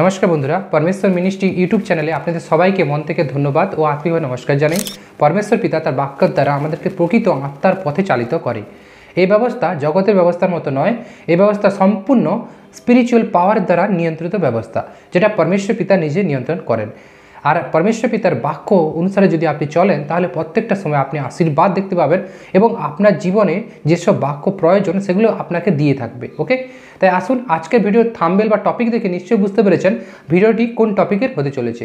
নমস্কার বন্ধুরা পরমেশ্বর মিনিস্ট্রি ইউটিউব চ্যানেলে আপনাদের সবাইকে মন থেকে ধন্যবাদ ও আত্মীয় নমস্কার জানাই পরমেশ্বর পিতা তার বাক্যর দ্বারা আমাদেরকে প্রকৃত আত্মার পথে চালিত করে এই ব্যবস্থা জগতের ব্যবস্থার মতো নয় এই ব্যবস্থা সম্পূর্ণ স্পিরিচুয়াল পাওয়ার দ্বারা নিয়ন্ত্রিত ব্যবস্থা যেটা পরমেশ্বর পিতা নিজে নিয়ন্ত্রণ করেন আর পরমেশ্বর পিতার বাক্য অনুসারে যদি আপনি চলেন তাহলে প্রত্যেকটা সময় আপনি আশীর্বাদ দেখতে পাবেন এবং আপনার জীবনে যেসব বাক্য প্রয়োজন সেগুলো আপনাকে দিয়ে থাকবে ওকে তাই আসুন আজকের ভিডিও থামবেল বা টপিক দেখে নিশ্চয়ই বুঝতে পেরেছেন ভিডিওটি কোন টপিকের হতে চলেছে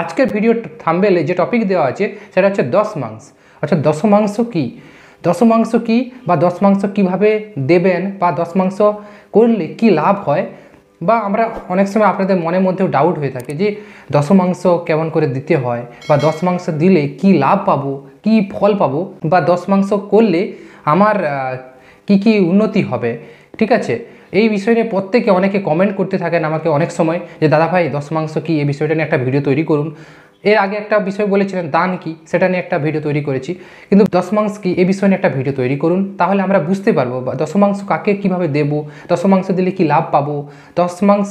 আজকের ভিডিও থামবেলে যে টপিক দেওয়া আছে সেটা হচ্ছে দশ মাংস অর্থাৎ কি কী মাংস কী বা দশ মাংস কিভাবে দেবেন বা দশ মাংস করলে কি লাভ হয় বা আমরা অনেক সময় আপনাদের মনের মধ্যেও ডাউট হয়ে থাকে যে দশমাংশ কেমন করে দিতে হয় বা দশ মাংস দিলে কি লাভ পাবো কি ফল পাবো বা দশ মাংস করলে আমার কি কি উন্নতি হবে ঠিক আছে এই বিষয় নিয়ে প্রত্যেকে অনেকে কমেন্ট করতে থাকেন আমাকে অনেক সময় যে দাদা ভাই দশ মাংস কি এই বিষয়টা নিয়ে একটা ভিডিও তৈরি করুন এর আগে একটা বিষয় বলেছিলেন দান কি সেটা নিয়ে একটা ভিডিও তৈরি করেছি কিন্তু মাংস কি এ বিষয় নিয়ে একটা ভিডিও তৈরি করুন তাহলে আমরা বুঝতে পারবো মাংস কাকে কিভাবে দেব মাংস দিলে কি লাভ পাবো মাংস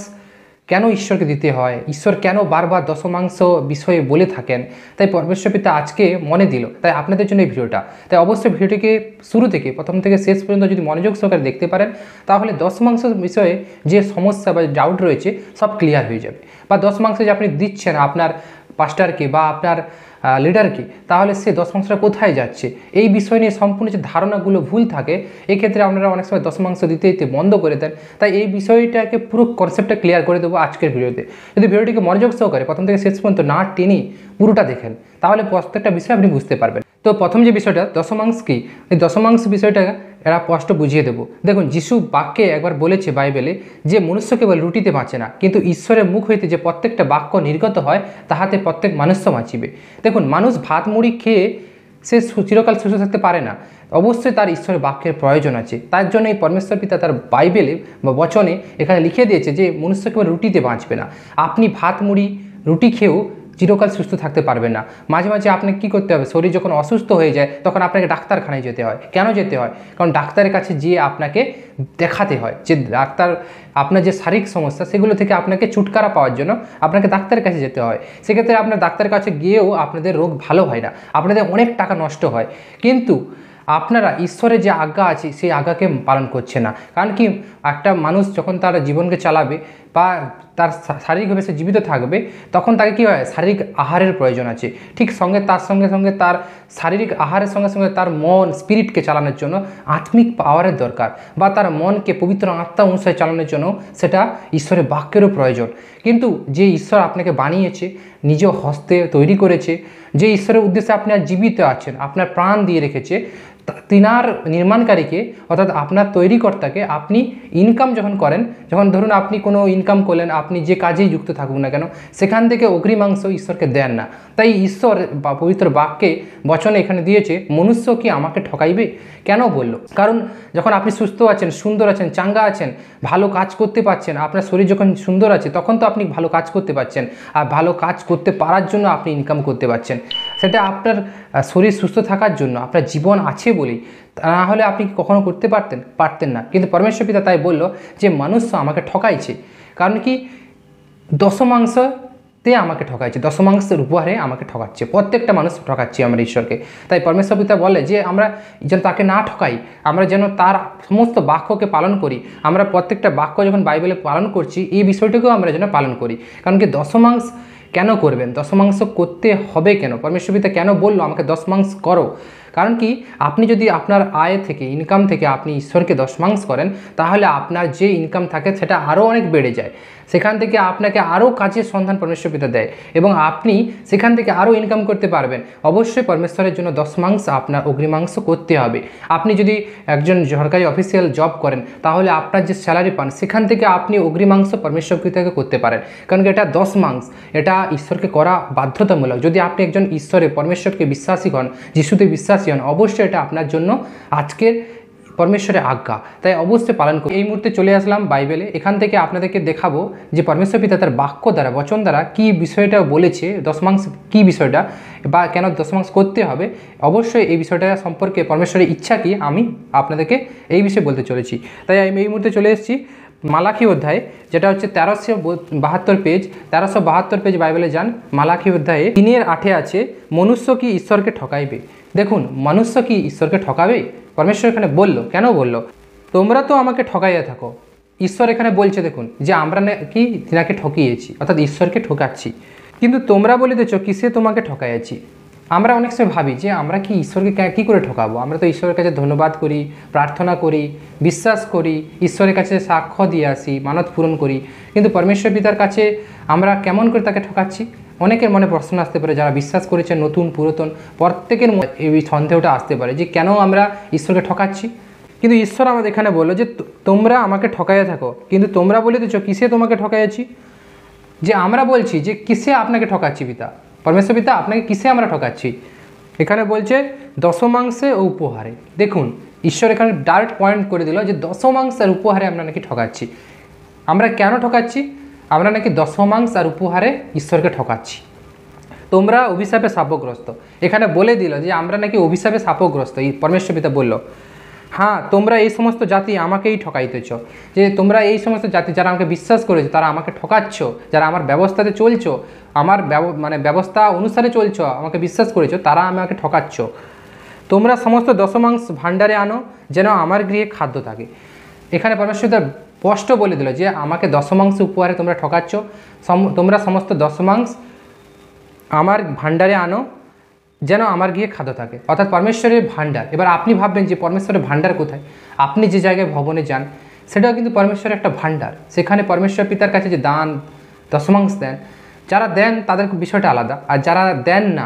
কেন ঈশ্বরকে দিতে হয় ঈশ্বর কেন বারবার দশমাংশ বিষয়ে বলে থাকেন তাই পরমেশ্বর পিতা আজকে মনে দিল তাই আপনাদের জন্য এই ভিডিওটা তাই অবশ্যই ভিডিওটিকে শুরু থেকে প্রথম থেকে শেষ পর্যন্ত যদি মনোযোগ সহকারে দেখতে পারেন তাহলে দশমাংশ বিষয়ে যে সমস্যা বা ডাউট রয়েছে সব ক্লিয়ার হয়ে যাবে বা দশমাংশ যে আপনি দিচ্ছেন আপনার পাস্টারকে বা আপনার লিডারকে তাহলে সে দশ কোথায় যাচ্ছে এই বিষয় নিয়ে সম্পূর্ণ যে ধারণাগুলো ভুল থাকে এক্ষেত্রে আপনারা অনেক সময় দশমাংশ দিতে দিতে বন্ধ করে দেন তাই এই বিষয়টাকে পুরো কনসেপ্টটা ক্লিয়ার করে দেবো আজকের ভিডিওতে যদি ভিডিওটিকে মনোযোগ সহকারে প্রথম থেকে শেষ পর্যন্ত না টেনে পুরোটা দেখেন তাহলে প্রত্যেকটা বিষয় আপনি বুঝতে পারবেন তো প্রথম যে বিষয়টা দশমাংশ কি এই দশমাংশ বিষয়টা এরা স্পষ্ট বুঝিয়ে দেবো দেখুন যিশু বাক্যে একবার বলেছে বাইবেলে যে মনুষ্য কেবল রুটিতে বাঁচে না কিন্তু ঈশ্বরের মুখ হইতে যে প্রত্যেকটা বাক্য নির্গত হয় তাহাতে প্রত্যেক মানুষ বাঁচিবে দেখুন মানুষ ভাত মুড়ি খেয়ে সে চিরকাল সুস্থ থাকতে পারে না অবশ্যই তার ঈশ্বরের বাক্যের প্রয়োজন আছে তার জন্য এই পরমেশ্বর পিতা তার বাইবেলে বা বচনে এখানে লিখে দিয়েছে যে মনুষ্য কেবল রুটিতে বাঁচবে না আপনি ভাত মুড়ি রুটি খেয়েও চিরকাল সুস্থ থাকতে পারবেন না মাঝে মাঝে আপনাকে কী করতে হবে শরীর যখন অসুস্থ হয়ে যায় তখন আপনাকে ডাক্তারখানায় যেতে হয় কেন যেতে হয় কারণ ডাক্তারের কাছে গিয়ে আপনাকে দেখাতে হয় যে ডাক্তার আপনার যে শারীরিক সমস্যা সেগুলো থেকে আপনাকে ছুটকারা পাওয়ার জন্য আপনাকে ডাক্তারের কাছে যেতে হয় সেক্ষেত্রে আপনার ডাক্তারের কাছে গিয়েও আপনাদের রোগ ভালো হয় না আপনাদের অনেক টাকা নষ্ট হয় কিন্তু আপনারা ঈশ্বরের যে আজ্ঞা আছে সেই আজ্ঞাকে পালন করছে না কারণ কি একটা মানুষ যখন তার জীবনকে চালাবে বা তার শারীরিকভাবে সে জীবিত থাকবে তখন তাকে কী হয় শারীরিক আহারের প্রয়োজন আছে ঠিক সঙ্গে তার সঙ্গে সঙ্গে তার শারীরিক আহারের সঙ্গে সঙ্গে তার মন স্পিরিটকে চালানোর জন্য আত্মিক পাওয়ারের দরকার বা তার মনকে পবিত্র আত্মা অনুসারে চালানোর জন্য সেটা ঈশ্বরের বাক্যেরও প্রয়োজন কিন্তু যে ঈশ্বর আপনাকে বানিয়েছে নিজ হস্তে তৈরি করেছে যে ঈশ্বরের উদ্দেশ্যে আপনি আর জীবিত আছেন আপনার প্রাণ দিয়ে রেখেছে তিনার নির্মাণকারীকে অর্থাৎ আপনার তৈরিকর্তাকে আপনি ইনকাম যখন করেন যখন ধরুন আপনি কোনো ইনকাম করলেন আপনি যে কাজেই যুক্ত থাকুন না কেন সেখান থেকে অগ্রিমাংশ ঈশ্বরকে দেন না তাই ঈশ্বর পবিত্র বাক্যে বচনে এখানে দিয়েছে মনুষ্য কি আমাকে ঠকাইবে কেন বলল কারণ যখন আপনি সুস্থ আছেন সুন্দর আছেন চাঙ্গা আছেন ভালো কাজ করতে পারছেন আপনার শরীর যখন সুন্দর আছে তখন তো আপনি ভালো কাজ করতে পারছেন আর ভালো কাজ করতে পারার জন্য আপনি ইনকাম করতে পারছেন সেটা আপনার শরীর সুস্থ থাকার জন্য আপনার জীবন আছে বলেই না হলে আপনি কখনো করতে পারতেন পারতেন না কিন্তু পরমেশ্বর পিতা তাই বলল যে মানুষ আমাকে ঠকাইছে কারণ কি দশমাংশ তে আমাকে ঠকাইছে দশমাংশের উপহারে আমাকে ঠকাচ্ছে প্রত্যেকটা মানুষ ঠকাচ্ছে আমরা ঈশ্বরকে তাই পরমেশ্বর পিতা বলে যে আমরা যেন তাকে না ঠকাই আমরা যেন তার সমস্ত বাক্যকে পালন করি আমরা প্রত্যেকটা বাক্য যখন বাইবেলে পালন করছি এই বিষয়টিকেও আমরা যেন পালন করি কারণ কি দশমাংশ কেন করবেন দশমাংশ করতে হবে কেন পরমেশ্বর পিতা কেন বললো আমাকে দশমাংশ করো কারণ কি আপনি যদি আপনার আয় থেকে ইনকাম থেকে আপনি ঈশ্বরকে দশমাংশ করেন তাহলে আপনার যে ইনকাম থাকে সেটা আরও অনেক বেড়ে যায় সেখান থেকে আপনাকে আরও কাজের সন্ধান পরমেশ্বর পিতা দেয় এবং আপনি সেখান থেকে আরও ইনকাম করতে পারবেন অবশ্যই পরমেশ্বরের জন্য দশ মাংস আপনার অগ্রিমাংস করতে হবে আপনি যদি একজন সরকারি অফিসিয়াল জব করেন তাহলে আপনার যে স্যালারি পান সেখান থেকে আপনি অগ্রিমাংস পরমেশ্বর পিতাকে করতে পারেন কারণ এটা দশ মাংস এটা ঈশ্বরকে করা বাধ্যতামূলক যদি আপনি একজন ঈশ্বরে পরমেশ্বরকে বিশ্বাসী হন যিশুতে বিশ্বাসী হন অবশ্যই এটা আপনার জন্য আজকের পরমেশ্বরের আজ্ঞা তাই অবশ্যই পালন করি এই মুহূর্তে চলে আসলাম বাইবেলে এখান থেকে আপনাদেরকে দেখাবো যে পরমেশ্বর পিতা তার বাক্য দ্বারা বচন দ্বারা কি বিষয়টা বলেছে দশমাংশ কি বিষয়টা বা কেন দশমাংশ করতে হবে অবশ্যই এই বিষয়টা সম্পর্কে পরমেশ্বরের ইচ্ছা কি আমি আপনাদেরকে এই বিষয়ে বলতে চলেছি তাই আমি এই মুহূর্তে চলে এসেছি মালাখি অধ্যায় যেটা হচ্ছে তেরোশো বাহাত্তর পেজ তেরোশো বাহাত্তর পেজ বাইবেলে যান মালাখি অধ্যায়ে তিনের আঠে আছে মনুষ্য কি ঈশ্বরকে ঠকাইবে দেখুন মনুষ্য কি ঈশ্বরকে ঠকাবে পরমেশ্বর এখানে বলল কেন বলল তোমরা তো আমাকে ঠকাইয়া থাকো ঈশ্বর এখানে বলছে দেখুন যে আমরা নাকি তিনাকে ঠকিয়েছি অর্থাৎ ঈশ্বরকে ঠকাচ্ছি কিন্তু তোমরা বলিতেছ কিসে তোমাকে ঠকাইয়াছি আমরা অনেক সময় ভাবি যে আমরা কি ঈশ্বরকে কী করে ঠকাবো আমরা তো ঈশ্বরের কাছে ধন্যবাদ করি প্রার্থনা করি বিশ্বাস করি ঈশ্বরের কাছে সাক্ষ্য দিয়ে আসি মানত পূরণ করি কিন্তু পরমেশ্বর পিতার কাছে আমরা কেমন করে তাকে ঠকাচ্ছি অনেকের মনে প্রশ্ন আসতে পারে যারা বিশ্বাস করেছে নতুন পুরাতন প্রত্যেকের এই সন্দেহটা আসতে পারে যে কেন আমরা ঈশ্বরকে ঠকাচ্ছি কিন্তু ঈশ্বর আমাদের এখানে বললো যে তোমরা আমাকে ঠকাইয়া থাকো কিন্তু তোমরা বলে দিচ্ছ কিসে তোমাকে ঠকাইয়াছি যে আমরা বলছি যে কিসে আপনাকে ঠকাচ্ছি পিতা পরমেশ্বর পিতা আপনাকে কিসে আমরা ঠকাচ্ছি এখানে বলছে দশমাংসে ও উপহারে দেখুন ঈশ্বর এখানে ডাইরেক্ট পয়েন্ট করে দিল যে দশমাংসের উপহারে আমরা নাকি ঠকাচ্ছি আমরা কেন ঠকাচ্ছি আমরা নাকি দশমাংশ আর উপহারে ঈশ্বরকে ঠকাচ্ছি তোমরা অভিশাপে সাপগ্রস্ত এখানে বলে দিল যে আমরা নাকি অভিশাপে শাপগ্রস্ত এই পরমেশ্বর পিতা বলল হ্যাঁ তোমরা এই সমস্ত জাতি আমাকেই ঠকাইতেছ যে তোমরা এই সমস্ত জাতি যারা আমাকে বিশ্বাস করেছো তারা আমাকে ঠকাচ্ছ যারা আমার ব্যবস্থাতে চলছো আমার মানে ব্যবস্থা অনুসারে চলছ আমাকে বিশ্বাস করেছো তারা আমাকে ঠকাচ্ছ তোমরা সমস্ত দশমাংশ ভাণ্ডারে আনো যেন আমার গৃহে খাদ্য থাকে এখানে পরমেশ্বর স্পষ্ট বলে দিল যে আমাকে দশমাংশ উপহারে তোমরা ঠকাচ্ছ তোমরা সমস্ত দশমাংশ আমার ভাণ্ডারে আনো যেন আমার গিয়ে খাদ্য থাকে অর্থাৎ পরমেশ্বরের ভাণ্ডার এবার আপনি ভাববেন যে পরমেশ্বরের ভাণ্ডার কোথায় আপনি যে জায়গায় ভবনে যান সেটাও কিন্তু পরমেশ্বরের একটা ভাণ্ডার সেখানে পরমেশ্বর পিতার কাছে যে দান দশমাংশ দেন যারা দেন তাদের বিষয়টা আলাদা আর যারা দেন না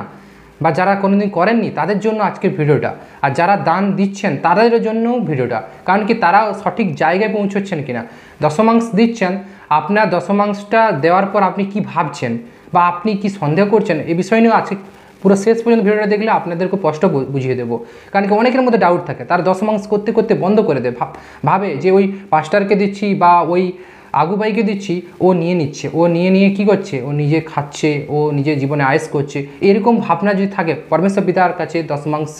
বা যারা কোনোদিন করেননি তাদের জন্য আজকের ভিডিওটা আর যারা দান দিচ্ছেন তাদের জন্যও ভিডিওটা কারণ কি তারা সঠিক জায়গায় পৌঁছচ্ছেন কিনা দশমাংশ দিচ্ছেন আপনার দশমাংশটা দেওয়ার পর আপনি কি ভাবছেন বা আপনি কি সন্দেহ করছেন এই বিষয় নিয়েও আজকে পুরো শেষ পর্যন্ত ভিডিওটা দেখলে আপনাদেরকে স্পষ্ট বুঝিয়ে দেবো কারণ কি অনেকের মধ্যে ডাউট থাকে তারা দশমাংশ করতে করতে বন্ধ করে দেয় ভাবে যে ওই পাঁচটারকে দিচ্ছি বা ওই আগু ভাইকে দিচ্ছি ও নিয়ে নিচ্ছে ও নিয়ে নিয়ে কি করছে ও নিজে খাচ্ছে ও নিজের জীবনে আয়েস করছে এরকম ভাবনা যদি থাকে পরমেশ্বর পিতার কাছে দশমাংশ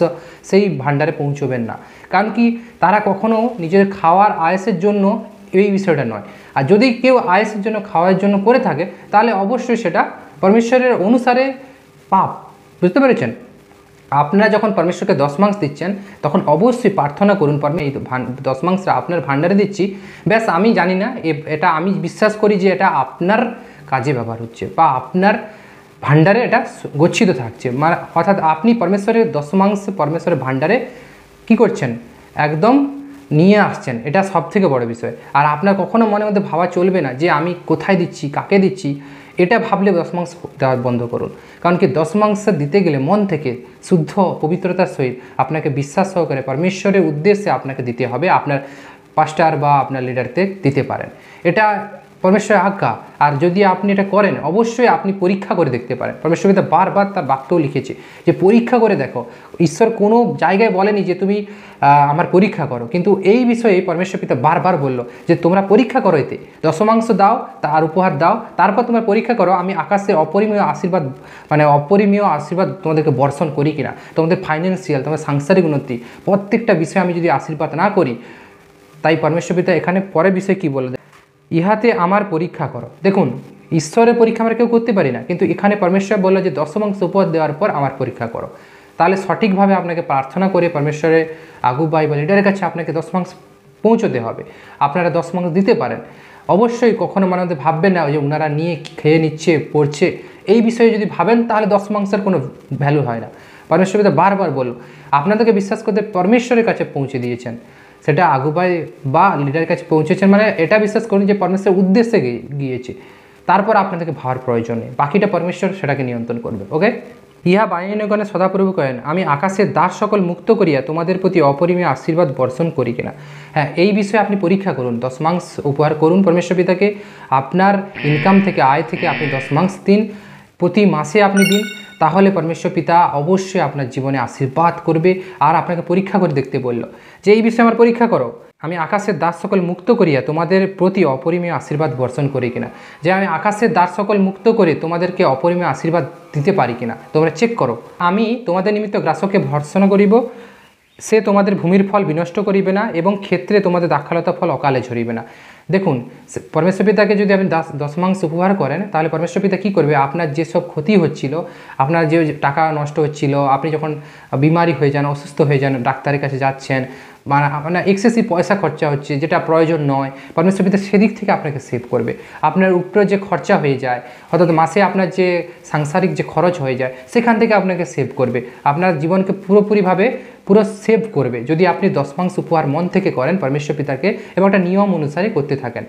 সেই ভাণ্ডারে পৌঁছবেন না কারণ কি তারা কখনো নিজের খাওয়ার আয়েসের জন্য এই বিষয়টা নয় আর যদি কেউ আয়েসের জন্য খাওয়ার জন্য করে থাকে তাহলে অবশ্যই সেটা পরমেশ্বরের অনুসারে পাপ বুঝতে পেরেছেন আপনারা যখন পরমেশ্বরকে দশ মাংস দিচ্ছেন তখন অবশ্যই প্রার্থনা করুন পরমে এই দশ মাংসটা আপনার ভাণ্ডারে দিচ্ছি ব্যাস আমি জানি না এটা আমি বিশ্বাস করি যে এটা আপনার কাজে ব্যবহার হচ্ছে বা আপনার ভাণ্ডারে এটা গচ্ছিত থাকছে মানে অর্থাৎ আপনি পরমেশ্বরের দশমাংস পরমেশ্বরের ভান্ডারে কি করছেন একদম নিয়ে আসছেন এটা সব থেকে বড় বিষয় আর আপনার কখনো মনের মধ্যে ভাবা চলবে না যে আমি কোথায় দিচ্ছি কাকে দিচ্ছি এটা ভাবলে দশমাংশ দেওয়া বন্ধ করুন কারণ কি দশমাংশ দিতে গেলে মন থেকে শুদ্ধ পবিত্রতার সহিত আপনাকে বিশ্বাস সহকারে পরমেশ্বরের উদ্দেশ্যে আপনাকে দিতে হবে আপনার পাস্টার বা আপনার লিডারদের দিতে পারেন এটা পরমেশ্বরের আজ্ঞা আর যদি আপনি এটা করেন অবশ্যই আপনি পরীক্ষা করে দেখতে পারেন পরমেশ্বর কিন্তু বারবার তার বাক্যও লিখেছে যে পরীক্ষা করে দেখো ঈশ্বর কোনো জায়গায় বলেনি যে তুমি আমার পরীক্ষা করো কিন্তু এই বিষয়ে পরমেশ্বর পিতা বারবার বললো যে তোমরা পরীক্ষা করো এতে দশমাংশ দাও তার উপহার দাও তারপর তোমরা পরীক্ষা করো আমি আকাশে অপরিমীয় আশীর্বাদ মানে অপরিমীয় আশীর্বাদ তোমাদেরকে বর্ষণ করি কিনা তোমাদের ফাইন্যান্সিয়াল তোমাদের সাংসারিক উন্নতি প্রত্যেকটা বিষয়ে আমি যদি আশীর্বাদ না করি তাই পরমেশ্বর পিতা এখানে পরে বিষয়ে কী বলে ইহাতে আমার পরীক্ষা করো দেখুন ঈশ্বরের পরীক্ষা আমরা কেউ করতে পারি না কিন্তু এখানে পরমেশ্বর বললো যে দশমাংশ উপহার দেওয়ার পর আমার পরীক্ষা করো তাহলে সঠিকভাবে আপনাকে প্রার্থনা করে পরমেশ্বরের আগুবাই বা লিডারের কাছে আপনাকে দশমাংশ পৌঁছতে হবে আপনারা দশমাংশ দিতে পারেন অবশ্যই কখনো মানুষদের ভাববেন না যে ওনারা নিয়ে খেয়ে নিচ্ছে পড়ছে এই বিষয়ে যদি ভাবেন তাহলে দশমাংশের কোনো ভ্যালু হয় না পরমেশ্বর বারবার বলল আপনাদেরকে বিশ্বাস করতে পরমেশ্বরের কাছে পৌঁছে দিয়েছেন সেটা আগুপায় বা লিডার কাছে পৌঁছেছেন মানে এটা বিশ্বাস করুন যে পরমেশ্বর উদ্দেশ্যে গিয়েছে তারপর আপনাদেরকে ভাবার প্রয়োজন নেই বাকিটা পরমেশ্বর সেটাকে নিয়ন্ত্রণ করবে ওকে ইহা বায়নগণে সদাপ্রভু করেন আমি আকাশের দাস সকল মুক্ত করিয়া তোমাদের প্রতি অপরিমেয় আশীর্বাদ বর্ষণ করি কিনা হ্যাঁ এই বিষয়ে আপনি পরীক্ষা করুন দশ মাংস উপহার করুন পরমেশ্বর পিতাকে আপনার ইনকাম থেকে আয় থেকে আপনি দশ মাংস দিন প্রতি মাসে আপনি দিন তাহলে পরমেশ্বর পিতা অবশ্যই আপনার জীবনে আশীর্বাদ করবে আর আপনাকে পরীক্ষা করে দেখতে বলল যে এই বিষয়ে আমার পরীক্ষা করো আমি আকাশের দাস সকল মুক্ত করিয়া তোমাদের প্রতি অপরিমেয় আশীর্বাদ বর্ষণ করি কিনা যে আমি আকাশের দাস সকল মুক্ত করে তোমাদেরকে অপরিমেয় আশীর্বাদ দিতে পারি কিনা তোমরা চেক করো আমি তোমাদের নিমিত্ত গ্রাসকে ভর্ষণ করিব সে তোমাদের ভূমির ফল বিনষ্ট করিবে না এবং ক্ষেত্রে তোমাদের দাক্ষালতা ফল অকালে ঝরিবে না দেখুন পরমেশ্বর পিতাকে যদি আপনি দশ দশমাংশ উপহার করেন তাহলে পরমেশ্বর পিতা কী করবে আপনার যেসব ক্ষতি হচ্ছিল আপনার যে টাকা নষ্ট হচ্ছিল আপনি যখন বিমারি হয়ে যান অসুস্থ হয়ে যান ডাক্তারের কাছে যাচ্ছেন মানে এক্সেসিভ মানে পয়সা খরচা হচ্ছে যেটা প্রয়োজন নয় পিতা সেদিক থেকে আপনাকে সেভ করবে আপনার উপরে যে খরচা হয়ে যায় অর্থাৎ মাসে আপনার যে সাংসারিক যে খরচ হয়ে যায় সেখান থেকে আপনাকে সেভ করবে আপনার জীবনকে পুরোপুরিভাবে পুরো সেভ করবে যদি আপনি দশমাংশ উপহার মন থেকে করেন পরমেশ্বর পিতাকে এবং একটা নিয়ম অনুসারে করতে থাকেন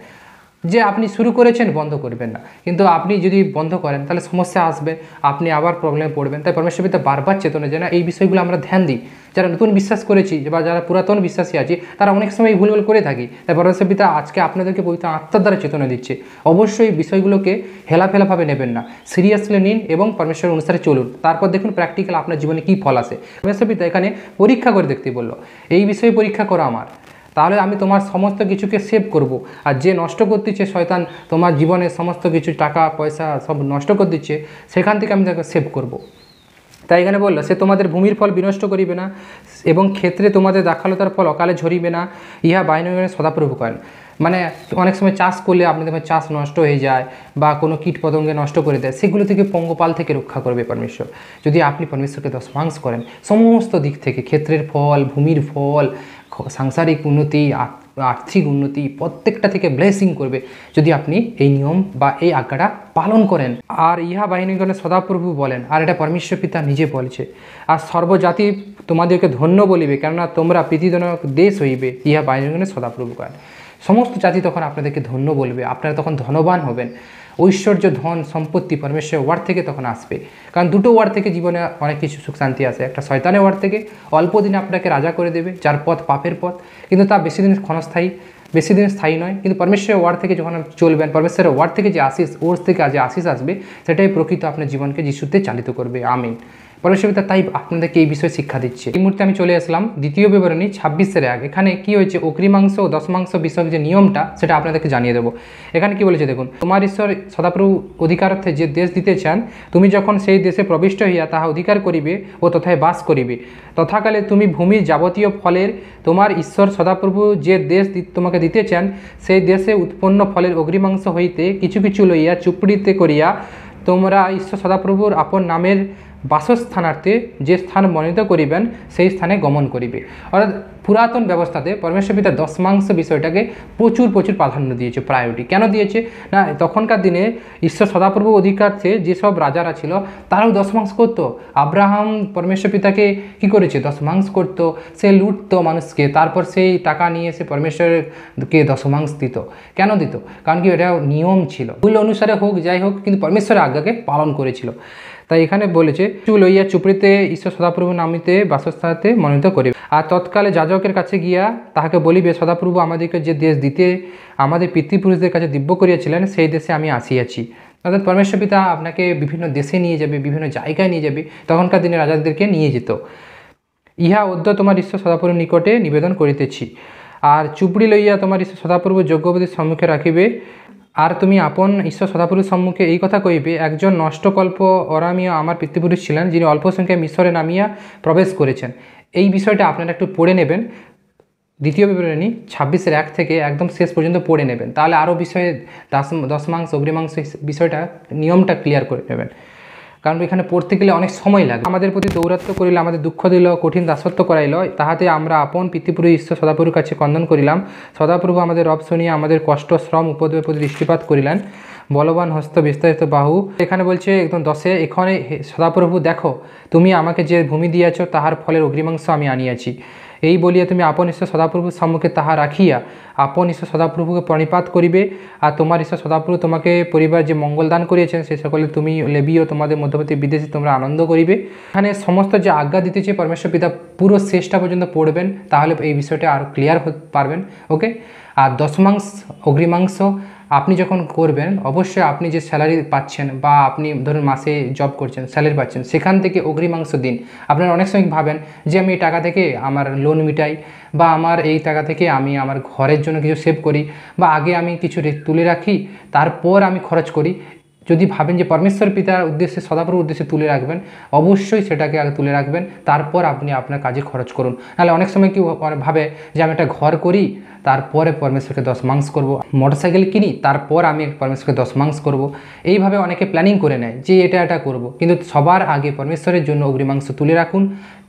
যে আপনি শুরু করেছেন বন্ধ করবেন না কিন্তু আপনি যদি বন্ধ করেন তাহলে সমস্যা আসবে আপনি আবার প্রবলেমে পড়বেন তাই পরমেশ্বর পিতা বারবার চেতনা যে না এই বিষয়গুলো আমরা ধ্যান দিই যারা নতুন বিশ্বাস করেছি বা যারা পুরাতন বিশ্বাসী আছি তারা অনেক সময় ভুলভুল করে থাকি তাই পরমেশ্বর পিতা আজকে আপনাদেরকে পবিত্র আত্মার দ্বারা চেতনা দিচ্ছে অবশ্যই বিষয়গুলোকে হেলাফেলাভাবে নেবেন না সিরিয়াসলি নিন এবং পরমেশ্বর অনুসারে চলুন তারপর দেখুন প্র্যাকটিক্যাল আপনার জীবনে কী ফল আসে পরমেশ্বর পিতা এখানে পরীক্ষা করে দেখতে বললো এই বিষয়ে পরীক্ষা করা আমার তাহলে আমি তোমার সমস্ত কিছুকে সেভ করব। আর যে নষ্ট করে দিচ্ছে শয়তান তোমার জীবনের সমস্ত কিছু টাকা পয়সা সব নষ্ট করে দিচ্ছে সেখান থেকে আমি তাকে সেভ করব। তাই এখানে বললো সে তোমাদের ভূমির ফল বিনষ্ট করিবে না এবং ক্ষেত্রে তোমাদের দাখালতার ফল অকালে ঝরিবে না ইহা বাহিনী সদাপ্রভু করেন মানে অনেক সময় চাষ করলে আপনাদের চাষ নষ্ট হয়ে যায় বা কোনো কীট পতঙ্গে নষ্ট করে দেয় সেগুলো থেকে পঙ্গপাল থেকে রক্ষা করবে পরমেশ্বর যদি আপনি পরমেশ্বরকে দশমাংশ করেন সমস্ত দিক থেকে ক্ষেত্রের ফল ভূমির ফল সাংসারিক উন্নতি আর্থিক উন্নতি প্রত্যেকটা থেকে ব্লেসিং করবে যদি আপনি এই নিয়ম বা এই আজ্ঞাটা পালন করেন আর ইহা বাহিনীগণে সদাপ্রভু বলেন আর এটা পরমেশ্বর পিতা নিজে বলছে আর সর্বজাতি তোমাদেরকে ধন্য বলিবে কেননা তোমরা প্রীতিজনক দেশ হইবে ইহা বাহিনীগণে সদাপ্রভু কাল সমস্ত জাতি তখন আপনাদেরকে ধন্য বলবে আপনারা তখন ধনবান হবেন ঐশ্বর্য ধন সম্পত্তি পরমেশ্বর ওয়ার থেকে তখন আসবে কারণ দুটো ওয়ার থেকে জীবনে অনেক কিছু সুখ শান্তি আসে একটা শয়তানের ওয়ার থেকে অল্প দিনে আপনাকে রাজা করে দেবে যার পথ পাপের পথ কিন্তু তা বেশি দিন ক্ষণস্থায়ী বেশি দিন স্থায়ী নয় কিন্তু পরমেশ্বরের ওয়ার থেকে যখন চলবেন পরমেশ্বরের ওয়ার থেকে যে আশিস ওর থেকে যে আশিস আসবে সেটাই প্রকৃত আপনার জীবনকে যিশুতে চালিত করবে আমিন পরেশবিতা তাই আপনাদেরকে এই বিষয়ে শিক্ষা দিচ্ছে এই মুহূর্তে আমি চলে আসলাম দ্বিতীয় বিবরণী ছাব্বিশের এক এখানে কি হয়েছে অগ্রিমাংশ ও দশমাংশ বিষয়ক যে নিয়মটা সেটা আপনাদেরকে জানিয়ে দেবো এখানে কি বলেছে দেখুন তোমার ঈশ্বর সদাপ্রভু অধিকারার্থে যে দেশ দিতে চান তুমি যখন সেই দেশে প্রবিষ্ট হইয়া তাহা অধিকার করিবে ও তথায় বাস করিবে তথাকালে তুমি ভূমির যাবতীয় ফলের তোমার ঈশ্বর সদাপ্রভু যে দেশ তোমাকে দিতে চান সেই দেশে উৎপন্ন ফলের অগ্রিমাংশ হইতে কিছু কিছু লইয়া চুপড়িতে করিয়া তোমরা ঈশ্বর সদাপ্রভুর আপন নামের বাসস্থানার্থে যে স্থান মনোনীত করিবেন সেই স্থানে গমন করিবে অর্থাৎ পুরাতন ব্যবস্থাতে পরমেশ্বর পিতা দশমাংশ বিষয়টাকে প্রচুর প্রচুর প্রাধান্য দিয়েছে প্রায়োরিটি কেন দিয়েছে না তখনকার দিনে ঈশ্বর অধিকার অধিকার্থে যেসব রাজারা ছিল তারাও দশমাংশ করতো আব্রাহাম পরমেশ্বর পিতাকে কী করেছে দশমাংশ করতো সে লুটতো মানুষকে তারপর সেই টাকা নিয়ে সে পরমেশ্বরকে দশমাংশ দিত কেন দিত কারণ কি এটা নিয়ম ছিল ভুল অনুসারে হোক যাই হোক কিন্তু পরমেশ্বরের আজ্ঞাকে পালন করেছিল তাই এখানে বলেছে চু লইয়া চুপড়িতে ঈশ্বর সদাপ্রভু নামিতে বাসস্থাতে মনোনীত করিবে আর তৎকালে যাজকের কাছে গিয়া তাহাকে বলিবে সদাপ্রভু আমাদেরকে যে দেশ দিতে আমাদের পিতৃপুরুষদের কাছে দিব্য করিয়াছিলেন সেই দেশে আমি আসিয়াছি অর্থাৎ পরমেশ্বর পিতা আপনাকে বিভিন্ন দেশে নিয়ে যাবে বিভিন্ন জায়গায় নিয়ে যাবে তখনকার দিনে রাজাদেরকে নিয়ে যেত ইহা অদ্য তোমার ঈশ্বর সদাপ্রভুর নিকটে নিবেদন করিতেছি আর চুপড়ি লইয়া তোমার ঈশ্বর সদাপ্রভু যজ্ঞপতির সম্মুখে রাখিবে আর তুমি আপন ঈশ্বর সদাপুরুষ সম্মুখে এই কথা কইবে একজন নষ্টকল্প অরামীয় আমার পিতৃপুরুষ ছিলেন যিনি অল্প সংখ্যায় মিশরে নামিয়া প্রবেশ করেছেন এই বিষয়টা আপনারা একটু পড়ে নেবেন দ্বিতীয় বিবরণী ছাব্বিশের এক থেকে একদম শেষ পর্যন্ত পড়ে নেবেন তাহলে আরও বিষয়ে দশ দশমাংশ অগ্রিমাংশ বিষয়টা নিয়মটা ক্লিয়ার করে নেবেন কারণ এখানে পড়তে গেলে অনেক সময় লাগে আমাদের প্রতি দৌরাত্ম করিল আমাদের দুঃখ দিল কঠিন দাসত্ব করাইল তাহাতে আমরা আপন পিতৃপুরু ঈশ্বর সদাপ্রভুর কাছে কন্দন করিলাম সদাপ্রভু আমাদের রব শুনিয়া আমাদের কষ্ট শ্রম উপদ্রবের প্রতি দৃষ্টিপাত করিলেন বলবান হস্ত বিস্তারিত বাহু এখানে বলছে একদম দশে এখানে সদাপ্রভু দেখো তুমি আমাকে যে ভূমি দিয়াছ তাহার ফলের অগ্রিমাংশ আমি আনিয়াছি এই বলিয়া তুমি আপন ঈশ্বর সদাপ্রভুর সম্মুখে তাহা রাখিয়া আপন ঈশ্বর সদাপ্রভুকে প্রণিপাত করিবে আর তোমার ঈশ্বর সদাপ্রভু তোমাকে পরিবার যে মঙ্গল দান করিয়েছেন সে সকলে তুমি লেবিও তোমাদের মধ্যবর্তী বিদেশে তোমরা আনন্দ করিবে এখানে সমস্ত যে আজ্ঞা দিতেছে পরমেশ্বর পিতা পুরো শেষটা পর্যন্ত পড়বেন তাহলে এই বিষয়টা আরও ক্লিয়ার হতে পারবেন ওকে আর দশমাংশ অগ্রিমাংশ আপনি যখন করবেন অবশ্যই আপনি যে স্যালারি পাচ্ছেন বা আপনি ধরুন মাসে জব করছেন স্যালারি পাচ্ছেন সেখান থেকে অগ্রিমাংশ দিন আপনারা অনেক সময় ভাবেন যে আমি এই টাকা থেকে আমার লোন মিটাই বা আমার এই টাকা থেকে আমি আমার ঘরের জন্য কিছু সেভ করি বা আগে আমি কিছু তুলে রাখি তারপর আমি খরচ করি যদি ভাবেন যে পরমেশ্বর পিতার উদ্দেশ্যে সদাপ্রভুর উদ্দেশ্যে তুলে রাখবেন অবশ্যই সেটাকে আগে তুলে রাখবেন তারপর আপনি আপনার কাজে খরচ করুন নাহলে অনেক সময় কেউ ভাবে যে আমি একটা ঘর করি তারপরে পরমেশ্বরকে দশ মাংস করবো সাইকেল কিনি তারপর আমি পরমেশ্বরকে দশ মাংস করবো এইভাবে অনেকে প্ল্যানিং করে নেয় যে এটা এটা করব। কিন্তু সবার আগে পরমেশ্বরের জন্য অগ্রিমাংস তুলে রাখুন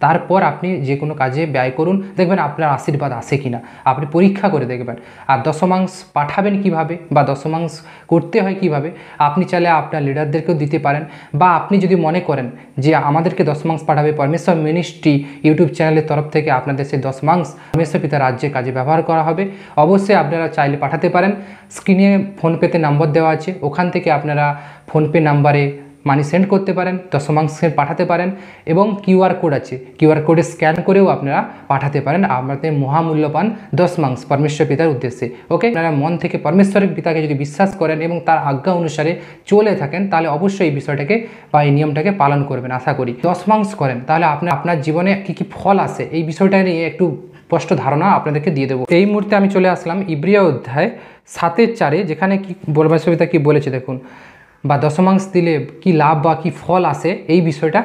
তারপর আপনি যে কোনো কাজে ব্যয় করুন দেখবেন আপনার আশীর্বাদ আসে কি না আপনি পরীক্ষা করে দেখবেন আর দশমাংশ পাঠাবেন কিভাবে বা দশমাংশ করতে হয় কিভাবে আপনি চাইলে আপনার লিডারদেরকেও দিতে পারেন বা আপনি যদি মনে করেন যে আমাদেরকে দশমাংশ পাঠাবে পরমেশ্বর মিনিস্ট্রি ইউটিউব চ্যানেলের তরফ থেকে আপনাদের সেই দশমাংশ পরমেশ্বর পিতা রাজ্যের কাজে ব্যবহার করা হবে অবশ্যই আপনারা চাইলে পাঠাতে পারেন স্ক্রিনে ফোনপেতে নাম্বার দেওয়া আছে ওখান থেকে আপনারা ফোনপে নাম্বারে মানি সেন্ড করতে পারেন দশমাংশে পাঠাতে পারেন এবং কিউআর কোড আছে কিউআর কোডে স্ক্যান করেও আপনারা পাঠাতে পারেন আপনাদের মহামূল্যবান দশমাংশ পরমেশ্বর পিতার উদ্দেশ্যে ওকে আপনারা মন থেকে পরমেশ্বরের পিতাকে যদি বিশ্বাস করেন এবং তার আজ্ঞা অনুসারে চলে থাকেন তাহলে অবশ্যই এই বিষয়টাকে বা এই নিয়মটাকে পালন করবেন আশা করি দশমাংশ করেন তাহলে আপনার আপনার জীবনে কী কী ফল আসে এই বিষয়টা নিয়ে একটু স্পষ্ট ধারণা আপনাদেরকে দিয়ে দেবো এই মুহূর্তে আমি চলে আসলাম ইব্রিয়া অধ্যায় সাতের চারে যেখানে কি বলবাসবিতা কি বলেছে দেখুন বা দশমাংশ দিলে কি লাভ বা কি ফল আসে এই বিষয়টা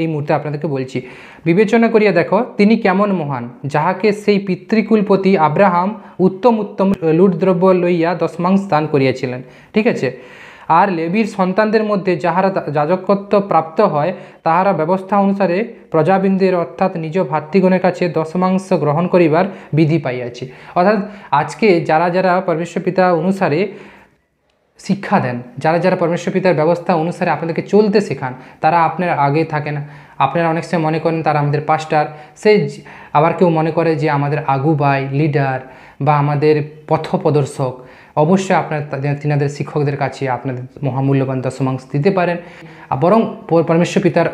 এই মুহূর্তে আপনাদেরকে বলছি বিবেচনা করিয়া দেখো তিনি কেমন মহান যাহাকে সেই পিতৃকুলপতি আব্রাহাম উত্তম উত্তম লুটদ্রব্য লইয়া দশমাংশ দান করিয়াছিলেন ঠিক আছে আর লেবির সন্তানদের মধ্যে যাহারা যাজকত্ব প্রাপ্ত হয় তাহারা ব্যবস্থা অনুসারে প্রজাবিন্দের অর্থাৎ নিজ ভাতৃগণের কাছে দশমাংশ গ্রহণ করিবার বিধি পাইয়াছে অর্থাৎ আজকে যারা যারা পরমেশ্বর পিতা অনুসারে শিক্ষা দেন যারা যারা পরমেশ্বর পিতার ব্যবস্থা অনুসারে আপনাদেরকে চলতে শেখান তারা আপনার আগে থাকে না আপনারা অনেক সময় মনে করেন তারা আমাদের পাস্টার সে আবার কেউ মনে করে যে আমাদের ভাই লিডার বা আমাদের পথপ্রদর্শক অবশ্যই আপনার তিনাদের শিক্ষকদের কাছে আপনাদের মহামূল্যবান দশমাংশ দিতে পারেন বরং পরমেশ্বর পিতার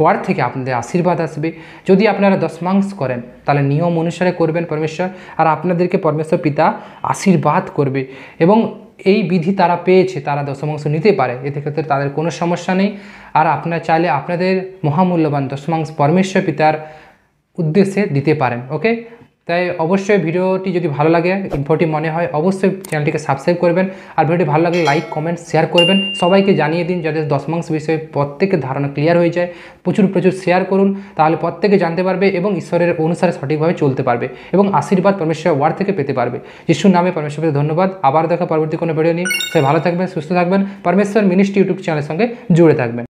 হওয়ার থেকে আপনাদের আশীর্বাদ আসবে যদি আপনারা দশমাংস করেন তাহলে নিয়ম অনুসারে করবেন পরমেশ্বর আর আপনাদেরকে পরমেশ্বর পিতা আশীর্বাদ করবে এবং এই বিধি তারা পেয়েছে তারা দশমাংশ নিতে পারে এতে ক্ষেত্রে তাদের কোনো সমস্যা নেই আর আপনারা চাইলে আপনাদের মহামূল্যবান দশমাংশ পরমেশ্বর পিতার উদ্দেশ্যে দিতে পারেন ওকে তাই অবশ্যই ভিডিওটি যদি ভালো লাগে ইনফোটি মনে হয় অবশ্যই চ্যানেলটিকে সাবস্ক্রাইব করবেন আর ভিডিওটি ভালো লাগলে লাইক কমেন্ট শেয়ার করবেন সবাইকে জানিয়ে দিন যাদের দশমাংশ বিষয়ে প্রত্যেকের ধারণা ক্লিয়ার হয়ে যায় প্রচুর প্রচুর শেয়ার করুন তাহলে প্রত্যেকে জানতে পারবে এবং ঈশ্বরের অনুসারে সঠিকভাবে চলতে পারবে এবং আশীর্বাদ পরমেশ্বর ওয়ার থেকে পেতে পারবে যিশুর নামে পরমেশ্বরকে ধন্যবাদ আবার দেখা পরবর্তী কোনো ভিডিও নিয়ে সে ভালো থাকবেন সুস্থ থাকবেন পরমেশ্বর মিনিস্ট্রি ইউটিউব চ্যানেলের সঙ্গে জুড়ে থাকবেন